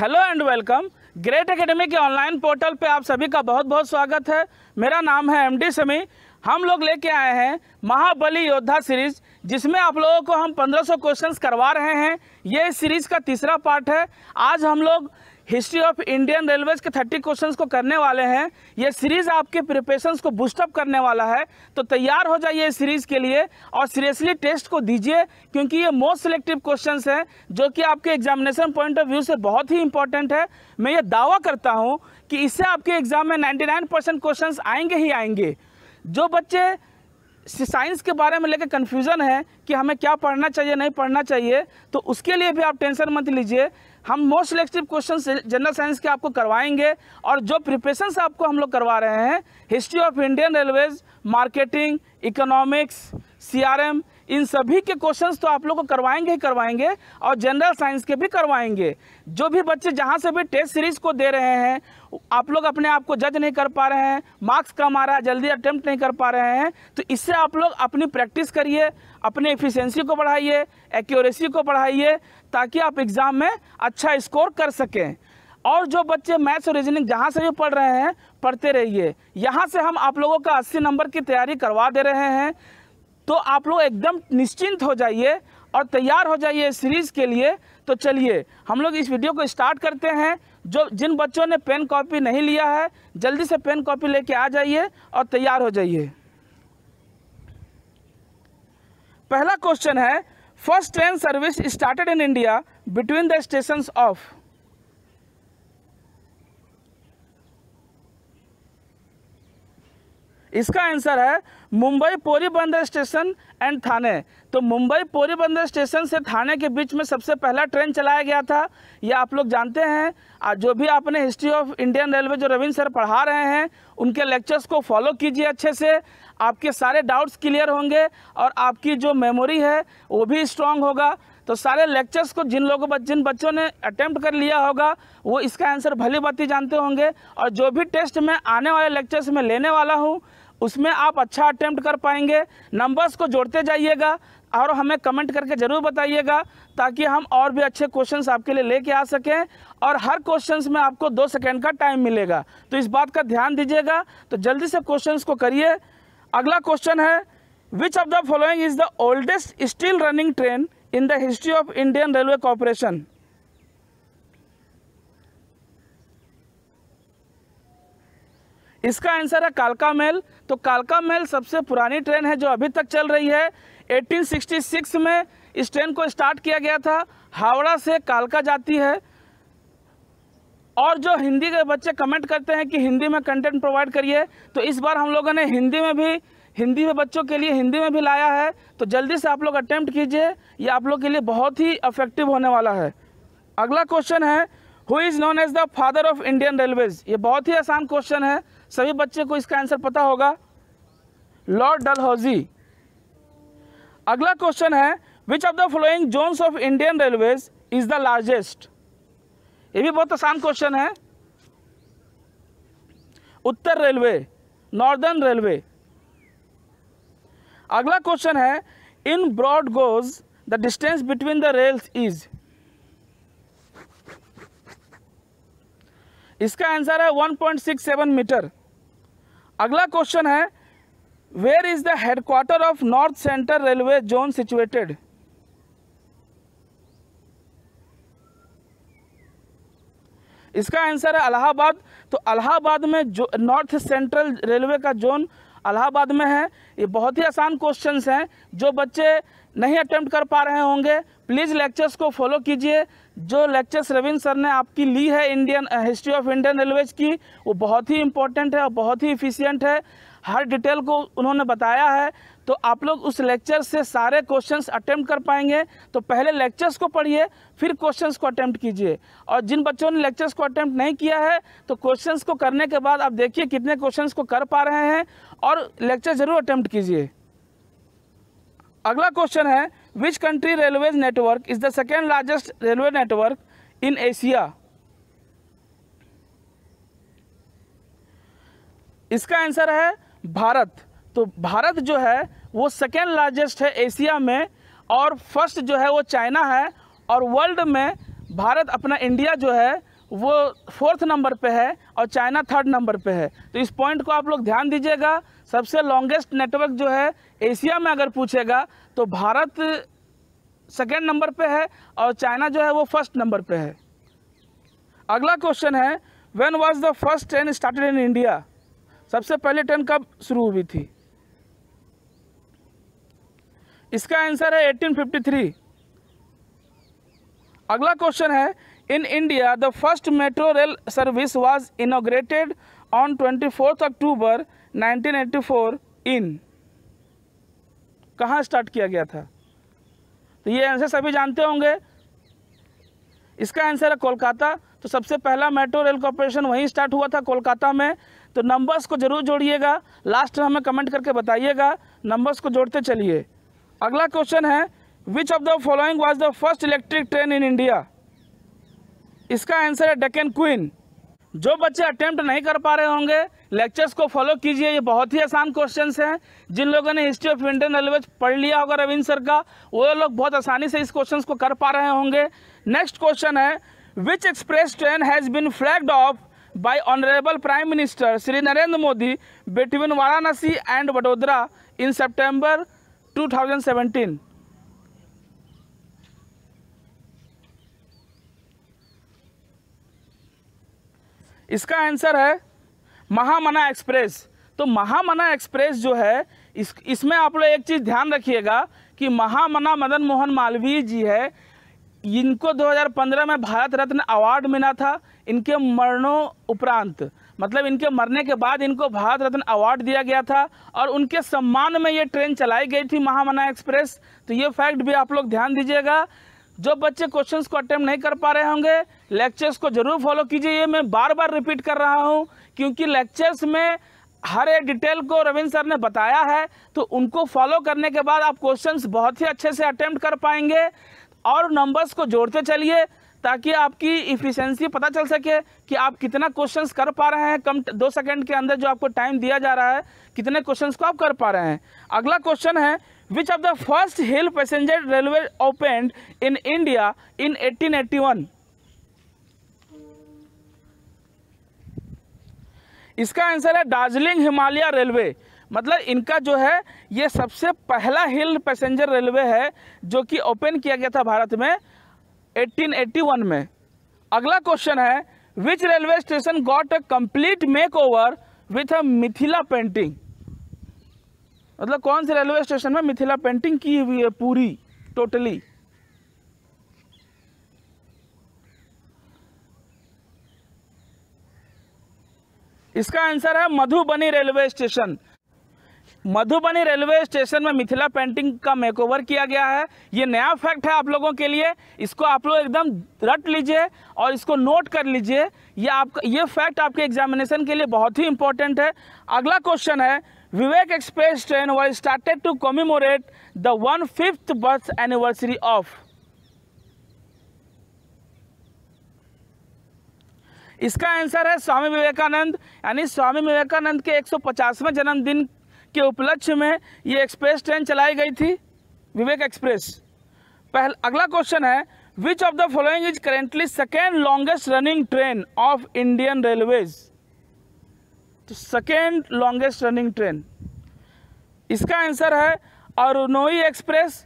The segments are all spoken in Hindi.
Hello and welcome great academy के ऑनलाइन पोर्टल पे आप सभी का बहुत बहुत स्वागत है मेरा नाम है एमडी डी हम लोग लेके आए हैं महाबली योद्धा सीरीज जिसमें आप लोगों को हम 1500 क्वेश्चंस करवा रहे हैं ये सीरीज का तीसरा पार्ट है आज हम लोग हिस्ट्री ऑफ इंडियन रेलवेज के थर्टी क्वेश्चन को करने वाले हैं ये सीरीज़ आपके प्रिपरेशंस को बूस्टअप करने वाला है तो तैयार हो जाइए इस सीरीज़ के लिए और सीरियसली टेस्ट को दीजिए क्योंकि ये मोस्ट सिलेक्टिव क्वेश्चन हैं जो कि आपके एग्जामिनेशन पॉइंट ऑफ व्यू से बहुत ही इंपॉर्टेंट है मैं ये दावा करता हूँ कि इससे आपके एग्ज़ाम में नाइन्टी नाइन परसेंट क्वेश्चन आएंगे ही आएंगे जो बच्चे साइंस के बारे में लेकर कन्फ्यूज़न है कि हमें क्या पढ़ना चाहिए नहीं पढ़ना चाहिए तो उसके लिए भी आप टेंशन मत लीजिए हम most selective question general science के आपको करवाएंगे और जो प्रिपरेशन आपको हम लोग करवा रहे हैं history of Indian railways marketing economics CRM इन सभी के क्वेश्चंस तो आप लोग को करवाएंगे ही करवाएंगे और जनरल साइंस के भी करवाएंगे जो भी बच्चे जहाँ से भी टेस्ट सीरीज को दे रहे हैं आप लोग अपने आप को जज नहीं कर पा रहे हैं मार्क्स कम आ रहा है जल्दी अटेम्प्ट नहीं कर पा रहे हैं तो इससे आप लोग अपनी प्रैक्टिस करिए अपने एफिशिएंसी को बढ़ाइए एक्यूरेसी को बढ़ाइए ताकि आप एग्ज़ाम में अच्छा स्कोर कर सकें और जो बच्चे मैथ्स और रीजनिंग जहाँ से भी पढ़ रहे हैं पढ़ते रहिए यहाँ से हम आप लोगों का 80 नंबर की तैयारी करवा दे रहे हैं तो आप लोग एकदम निश्चिंत हो जाइए और तैयार हो जाइए इस सीरीज़ के लिए तो चलिए हम लोग इस वीडियो को स्टार्ट करते हैं जो जिन बच्चों ने पेन कॉपी नहीं लिया है जल्दी से पेन कॉपी लेके आ जाइए और तैयार हो जाइए पहला क्वेश्चन है first train service started in India between the station of इसका आंसर है मुंबई पोरी बंदर स्टेशन एंड थाने तो मुंबई पोरी बंदर स्टेशन से थाने के बीच में सबसे पहला ट्रेन चलाया गया था यह आप लोग जानते हैं जो भी आपने हिस्ट्री ऑफ इंडियन रेलवे जो रविंद्र सर पढ़ा रहे हैं उनके लेक्चर्स को फॉलो कीजिए अच्छे से आपके सारे डाउट्स क्लियर होंगे और आपकी जो मेमोरी है वो भी स्ट्रांग होगा तो सारे लेक्चर्स को जिन लोगों जिन बच्चों ने अटैम्प्ट कर लिया होगा वो इसका आंसर भली बात जानते होंगे और जो भी टेस्ट में आने वाले लेक्चर्स में लेने वाला हूँ उसमें आप अच्छा अटैम्प्ट कर पाएंगे नंबर्स को जोड़ते जाइएगा और हमें कमेंट करके ज़रूर बताइएगा ताकि हम और भी अच्छे क्वेश्चंस आपके लिए लेके आ सकें और हर क्वेश्चंस में आपको दो सेकेंड का टाइम मिलेगा तो इस बात का ध्यान दीजिएगा तो जल्दी से क्वेश्चंस को करिए अगला क्वेश्चन है which of the following is the oldest still running train in the history of Indian railway corporation इसका आंसर है कालका मेल तो कालका मेल सबसे पुरानी ट्रेन है जो अभी तक चल रही है 1866 में इस ट्रेन को स्टार्ट किया गया था हावड़ा से कालका जाती है और जो हिंदी के बच्चे कमेंट करते हैं कि हिंदी में कंटेंट प्रोवाइड करिए तो इस बार हम लोगों ने हिंदी में भी हिंदी में बच्चों के लिए हिंदी में भी लाया है तो जल्दी से आप लोग अटैम्प्ट कीजिए ये आप लोग के लिए बहुत ही अफेक्टिव होने वाला है अगला क्वेश्चन है who is known as the father of Indian railways ये बहुत ही आसान क्वेश्चन है सभी बच्चे को इसका आंसर पता होगा लॉर्ड डल अगला क्वेश्चन है which of the following zones of Indian railways is the largest ये भी बहुत आसान क्वेश्चन है उत्तर रेलवे नॉर्दर्न रेलवे अगला क्वेश्चन है in broad gauge the distance between the rails is इसका आंसर है 1.67 मीटर अगला क्वेश्चन है where is the headquarter of north central railway zone situated इसका आंसर है अलाहाबाद तो अलाहाबाद में जो नॉर्थ सेंट्रल रेलवे का जोन अलाहाबाद में है ये बहुत ही आसान क्वेश्चंस हैं जो बच्चे नहीं अटेम्प्ट कर पा रहे होंगे प्लीज़ लेक्चर्स को फॉलो कीजिए जो लेक्चर्स रविंद्र सर ने आपकी ली है Indian history of Indian railways की वो बहुत ही इम्पोर्टेंट है और बहुत ही इफ़िशियंट है हर डिटेल को उन्होंने बताया है तो आप लोग उस लेक्चर से सारे क्वेश्चंस अटेम्प्ट कर पाएंगे तो पहले लेक्चर्स को पढ़िए फिर क्वेश्चंस को अटेम्प्ट कीजिए और जिन बच्चों ने लेक्चर्स को अटेम्प्ट नहीं किया है तो क्वेश्चंस को करने के बाद आप देखिए कितने क्वेश्चंस को कर पा रहे हैं और लेक्चर ज़रूर अटैम्प्ट कीजिए अगला क्वेश्चन है which country railway network is the second largest railway network in Asia इसका आंसर है भारत तो भारत जो है वो सेकेंड लार्जेस्ट है एशिया में और फर्स्ट जो है वो चाइना है और वर्ल्ड में भारत अपना इंडिया जो है वो फोर्थ नंबर पे है और चाइना थर्ड नंबर पे है तो इस पॉइंट को आप लोग ध्यान दीजिएगा सबसे लॉन्गेस्ट नेटवर्क जो है एशिया में अगर पूछेगा तो भारत सेकेंड नंबर पे है और चाइना जो है वो फर्स्ट नंबर पे है अगला क्वेश्चन है when was the first train started in India सबसे पहले ट्रेन कब शुरू हुई थी इसका आंसर है 1853 अगला क्वेश्चन है In India, the first metro rail service was inaugurated on 24th October 1984 in कहाँ स्टार्ट किया गया था तो ये आंसर सभी जानते होंगे इसका आंसर है कोलकाता तो सबसे पहला मेट्रो रेल कॉरपोरेशन वहीं स्टार्ट हुआ था कोलकाता में तो नंबर्स को जरूर जोड़िएगा लास्ट में हमें कमेंट करके बताइएगा नंबर्स को जोड़ते चलिए अगला क्वेश्चन है which of the following was the first electric train in India इसका आंसर है डेकन क्वीन जो बच्चे अटेम्प्ट नहीं कर पा रहे होंगे लेक्चर्स को फॉलो कीजिए ये बहुत ही आसान क्वेश्चन हैं जिन लोगों ने हिस्ट्री ऑफ इंडियन रेलवे पढ़ लिया होगा रविंद सर का वो लोग बहुत आसानी से इस क्वेश्चन को कर पा रहे होंगे नेक्स्ट क्वेश्चन है which express train has been flagged off by honourable prime minister Shri Narendra Modi between Varanasi and Vadodara in September two इसका आंसर है महामना एक्सप्रेस तो महामना एक्सप्रेस जो है इस इसमें आप लोग एक चीज़ ध्यान रखिएगा कि महामना मदन मोहन मालवीय जी है इनको 2015 में भारत रत्न अवार्ड मिला था इनके मरणों उपरांत मतलब इनके मरने के बाद इनको भारत रत्न अवार्ड दिया गया था और उनके सम्मान में ये ट्रेन चलाई गई थी महामना एक्सप्रेस तो ये फैक्ट भी आप लोग ध्यान दीजिएगा जो बच्चे क्वेश्चंस को अटैम्प्ट नहीं कर पा रहे होंगे लेक्चर्स को जरूर फॉलो कीजिए ये मैं बार बार रिपीट कर रहा हूँ क्योंकि लेक्चर्स में हर एक डिटेल को रविंद्र सर ने बताया है तो उनको फॉलो करने के बाद आप क्वेश्चंस बहुत ही अच्छे से अटैम्प्ट कर पाएंगे और नंबर्स को जोड़ते चलिए ताकि आपकी इफिशेंसी पता चल सके कि आप कितना क्वेश्चंस कर पा रहे हैं कम दो सेकंड के अंदर जो आपको टाइम दिया जा रहा है कितने क्वेश्चंस को आप कर पा रहे हैं अगला क्वेश्चन है which of the first hill passenger railway opened in India in 1881? इसका आंसर है दार्जिलिंग हिमालय रेलवे मतलब इनका जो है ये सबसे पहला हिल पैसेंजर रेलवे है जो कि ओपन किया गया था भारत में 1881 में अगला क्वेश्चन है which railway station got a complete make over with a Mithila painting मतलब कौन से रेलवे स्टेशन में मिथिला पेंटिंग की हुई है पूरी टोटली इसका आंसर है Madhubani railway station Madhubani railway station में मिथिला पेंटिंग का मेकओवर किया गया है ये नया फैक्ट है आप लोगों के लिए इसको आप लोग एकदम रट लीजिए और इसको नोट कर लीजिए ये आपका ये फैक्ट आपके एग्जामिनेशन के लिए बहुत ही इंपॉर्टेंट है अगला क्वेश्चन है Vivek Express train was started to commemorate the 1/5th birth anniversary of. इसका आंसर है स्वामी विवेकानंद यानी स्वामी विवेकानंद के 150वें जन्मदिन के उपलक्ष्य में ये एक्सप्रेस ट्रेन चलाई गई थी विवेक एक्सप्रेस पहला अगला क्वेश्चन है which of the following is currently second longest running train of Indian railways तो सेकेंड लॉन्गेस्ट रनिंग ट्रेन इसका आंसर है अरुणोई एक्सप्रेस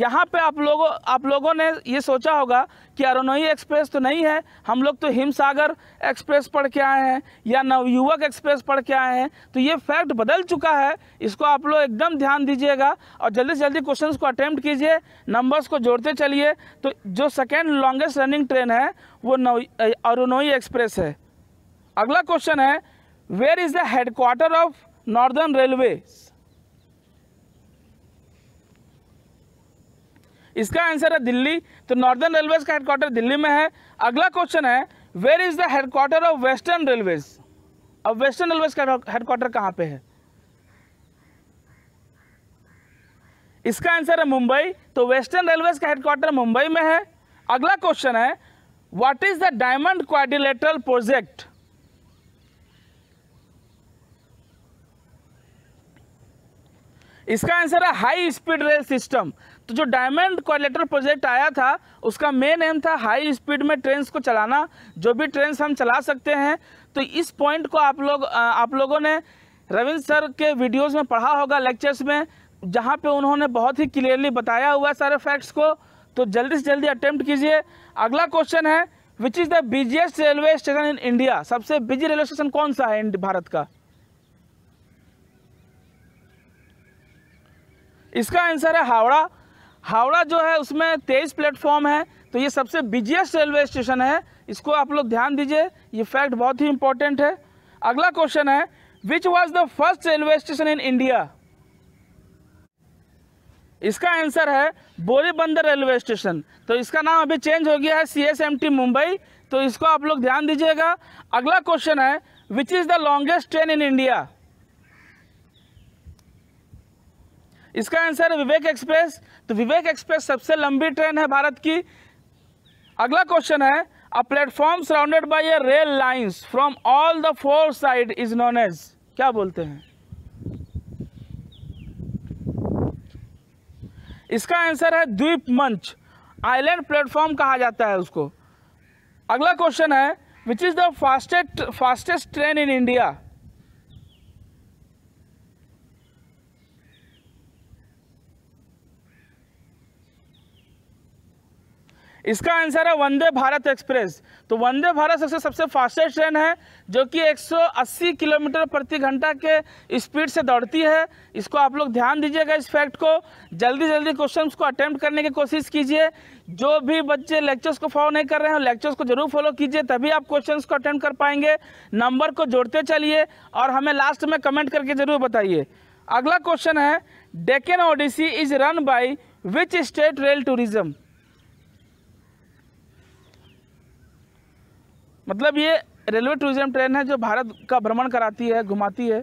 यहाँ पे आप लोगों आप लोगों ने ये सोचा होगा कि अरुणोई एक्सप्रेस तो नहीं है हम लोग तो हिमसागर एक्सप्रेस पढ़ के आए हैं या नवयुवक एक्सप्रेस पढ़ के आए हैं तो ये फैक्ट बदल चुका है इसको आप लोग एकदम ध्यान दीजिएगा और जल्दी से जल्दी क्वेश्चंस को अटेम्प्ट कीजिए नंबर्स को जोड़ते चलिए तो जो सेकेंड लॉन्गेस्ट रनिंग ट्रेन है वो नव अरुनोई एक्सप्रेस है अगला क्वेश्चन है where is the headquarter of northern railways इसका आंसर है दिल्ली तो नॉर्दर्न रेलवेज का हेडक्वार्टर दिल्ली में है अगला क्वेश्चन है where is the headquarter of western railways अब वेस्टर्न रेलवेज का हेडक्वार्टर कहां पे है इसका आंसर है मुंबई तो वेस्टर्न रेलवेज का हेडक्वार्टर मुंबई में है अगला क्वेश्चन है what is the diamond quadrilateral project इसका आंसर है हाई स्पीड रेल सिस्टम तो जो डायमंड कोलेटर प्रोजेक्ट आया था उसका मेन एम था हाई स्पीड में ट्रेन को चलाना जो भी ट्रेन हम चला सकते हैं तो इस पॉइंट को आप लोग आप लोगों ने रविंद्र सर के वीडियोस में पढ़ा होगा लेक्चर्स में जहाँ पे उन्होंने बहुत ही क्लियरली बताया हुआ है सारे फैक्ट्स को तो जल्दी से जल्दी अटैम्प्ट कीजिए अगला क्वेश्चन है which is the busiest railway station in India सबसे बिजी रेलवे स्टेशन कौन सा है भारत का इसका आंसर है हावड़ा हावड़ा जो है उसमें तेईस प्लेटफॉर्म है तो ये सबसे बिजिएस्ट रेलवे स्टेशन है इसको आप लोग ध्यान दीजिए ये फैक्ट बहुत ही इंपॉर्टेंट है अगला क्वेश्चन है which was the first railway station in India इसका आंसर है बोरीबंदर रेलवे स्टेशन तो इसका नाम अभी चेंज हो गया है C S M T Mumbai तो इसको आप लोग ध्यान दीजिएगा अगला क्वेश्चन है which is the longest train in India इसका आंसर है विवेक एक्सप्रेस तो विवेक एक्सप्रेस सबसे लंबी ट्रेन है भारत की अगला क्वेश्चन है a platform surrounded by a rail lines from all the four side is known as क्या बोलते हैं इसका आंसर है द्वीप मंच आइलैंड प्लेटफॉर्म कहा जाता है उसको अगला क्वेश्चन है which is the fastest fastest train in India इसका आंसर है वंदे भारत एक्सप्रेस तो वंदे भारत सबसे सबसे फास्टेस्ट ट्रेन है जो कि 180 किलोमीटर प्रति घंटा के स्पीड से दौड़ती है इसको आप लोग ध्यान दीजिएगा इस फैक्ट को जल्दी जल्दी क्वेश्चंस को अटैम्प्ट करने की कोशिश कीजिए जो भी बच्चे लेक्चर्स को फॉलो नहीं कर रहे हैं लेक्चर्स को जरूर फॉलो कीजिए तभी आप क्वेश्चन को अटैम्प्ट कर पाएंगे नंबर को जोड़ते चलिए और हमें लास्ट में कमेंट करके ज़रूर बताइए अगला क्वेश्चन है Deccan Odyssey is run by which state rail tourism मतलब ये रेलवे टूरिज्म ट्रेन है जो भारत का भ्रमण कराती है घुमाती है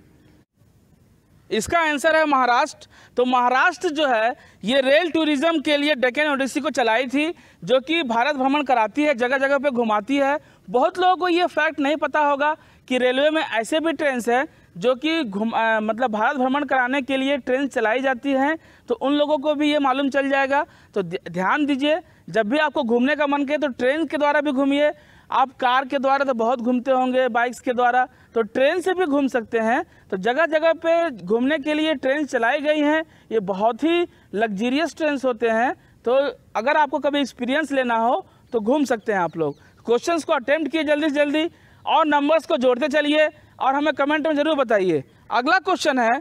इसका आंसर है महाराष्ट्र तो महाराष्ट्र जो है ये रेल टूरिज्म के लिए डेकेन ओडिसी को चलाई थी जो कि भारत भ्रमण कराती है जगह जगह पे घुमाती है बहुत लोगों को ये फैक्ट नहीं पता होगा कि रेलवे में ऐसे भी ट्रेन हैं जो कि घुम मतलब भारत भ्रमण कराने के लिए ट्रेन चलाई जाती हैं तो उन लोगों को भी ये मालूम चल जाएगा तो ध्यान दीजिए जब भी आपको घूमने का मन करे तो ट्रेन के द्वारा भी घूमिए आप कार के द्वारा तो बहुत घूमते होंगे बाइक्स के द्वारा तो ट्रेन से भी घूम सकते हैं तो जगह जगह पे घूमने के लिए ट्रेन चलाई गई हैं ये बहुत ही लग्जीरियस ट्रेन होते हैं तो अगर आपको कभी एक्सपीरियंस लेना हो तो घूम सकते हैं आप लोग क्वेश्चंस को अटेम्प्ट किए जल्दी से जल्दी और नंबर्स को जोड़ते चलिए और हमें कमेंट में ज़रूर बताइए अगला क्वेश्चन है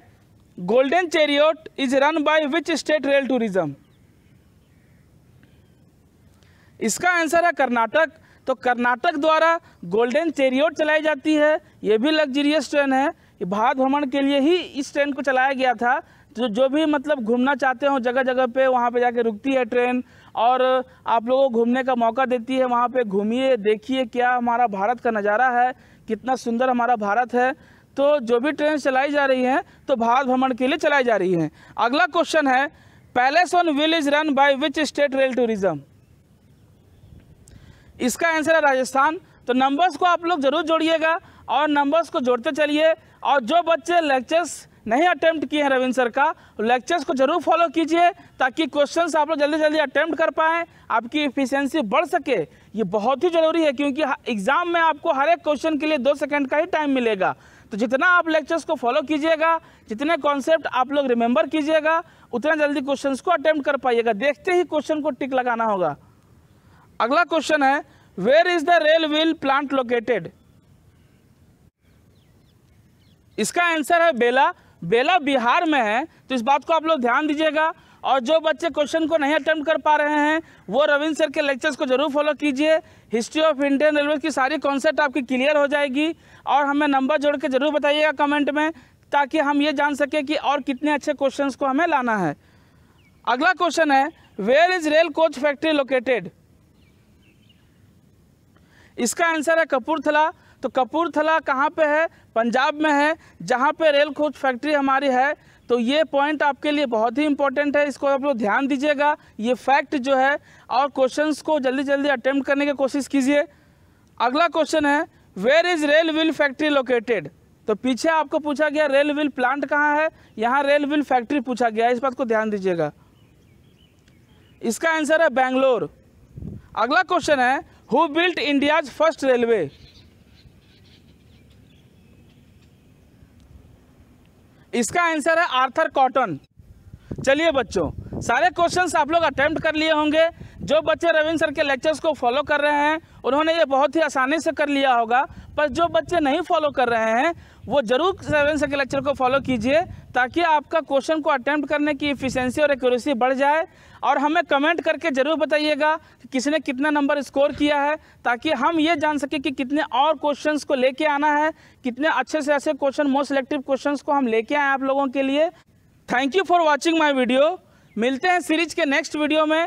Golden Chariot is run by which state rail tourism इसका आंसर है कर्नाटक तो कर्नाटक द्वारा गोल्डन चेरियोट चलाई जाती है ये भी लग्जरियस ट्रेन है ये भारत भ्रमण के लिए ही इस ट्रेन को चलाया गया था जो जो भी मतलब घूमना चाहते हो जगह जगह पे वहाँ पे जाके रुकती है ट्रेन और आप लोगों को घूमने का मौका देती है वहाँ पे घूमिए देखिए क्या हमारा भारत का नज़ारा है कितना सुंदर हमारा भारत है तो जो भी ट्रेन चलाई जा रही हैं तो भारत भ्रमण के लिए चलाई जा रही हैं अगला क्वेश्चन है Palace on Wheels is run by which state rail tourism इसका आंसर है राजस्थान तो नंबर्स को आप लोग जरूर जोड़िएगा और नंबर्स को जोड़ते चलिए और जो बच्चे लेक्चर्स नहीं अटैम्प्ट किए हैं रविंद्र सर का लेक्चर्स को जरूर फॉलो कीजिए ताकि क्वेश्चंस आप लोग जल्दी जल्दी अटैम्प्ट कर पाएँ आपकी इफिशियंसी बढ़ सके ये बहुत ही ज़रूरी है क्योंकि एग्ज़ाम में आपको हर एक क्वेश्चन के लिए दो सेकेंड का ही टाइम मिलेगा तो जितना आप लेक्चर्स को फॉलो कीजिएगा जितने कॉन्सेप्ट आप लोग रिमेंबर कीजिएगा उतना जल्दी क्वेश्चंस को अटैम्प्ट कर पाइएगा देखते ही क्वेश्चन को टिक लगाना होगा अगला क्वेश्चन है where is the rail wheel plant located इसका आंसर है बेला बेला बिहार में है तो इस बात को आप लोग ध्यान दीजिएगा और जो बच्चे क्वेश्चन को नहीं अटेम्प्ट कर पा रहे हैं वो रविंद्र सर के लेक्चर्स को जरूर फॉलो कीजिए हिस्ट्री ऑफ इंडियन रेलवे की सारी कॉन्सेप्ट आपकी क्लियर हो जाएगी और हमें नंबर जोड़ के जरूर बताइएगा कमेंट में ताकि हम ये जान सकें कि और कितने अच्छे क्वेश्चन को हमें लाना है अगला क्वेश्चन है where is rail coach factory located इसका आंसर है कपूरथला तो कपूरथला कहाँ पे है पंजाब में है जहाँ पे रेल खोज फैक्ट्री हमारी है तो ये पॉइंट आपके लिए बहुत ही इंपॉर्टेंट है इसको आप लोग ध्यान दीजिएगा ये फैक्ट जो है और क्वेश्चंस को जल्दी जल्दी अटेम्प्ट करने की कोशिश कीजिए अगला क्वेश्चन है where is rail wheel factory located तो पीछे आपको पूछा गया रेल व्हील प्लांट कहाँ है यहाँ रेल व्हील फैक्ट्री पूछा गया इस बात को ध्यान दीजिएगा इसका आंसर है बेंगलोर अगला क्वेश्चन है who built India's first railway इसका आंसर है आर्थर कॉटन चलिए बच्चों सारे क्वेश्चंस आप लोग अटेम्प्ट कर लिए होंगे जो बच्चे रविंद्र सर के लेक्चर्स को फॉलो कर रहे हैं उन्होंने ये बहुत ही आसानी से कर लिया होगा पर जो बच्चे नहीं फॉलो कर रहे हैं वो जरूर रविंद्र सर के लेक्चर को फॉलो कीजिए ताकि आपका क्वेश्चन को अटैम्प्ट करने की इफिशेंसी और एक्यूरेसी बढ़ जाए और हमें कमेंट करके ज़रूर बताइएगा कि किसने कितना नंबर स्कोर किया है ताकि हम ये जान सकें कि कितने और क्वेश्चंस को लेके आना है कितने अच्छे से ऐसे क्वेश्चन मोस्ट सेलेक्टिव क्वेश्चंस को हम लेके आए आप लोगों के लिए thank you for watching my video मिलते हैं सीरीज के नेक्स्ट वीडियो में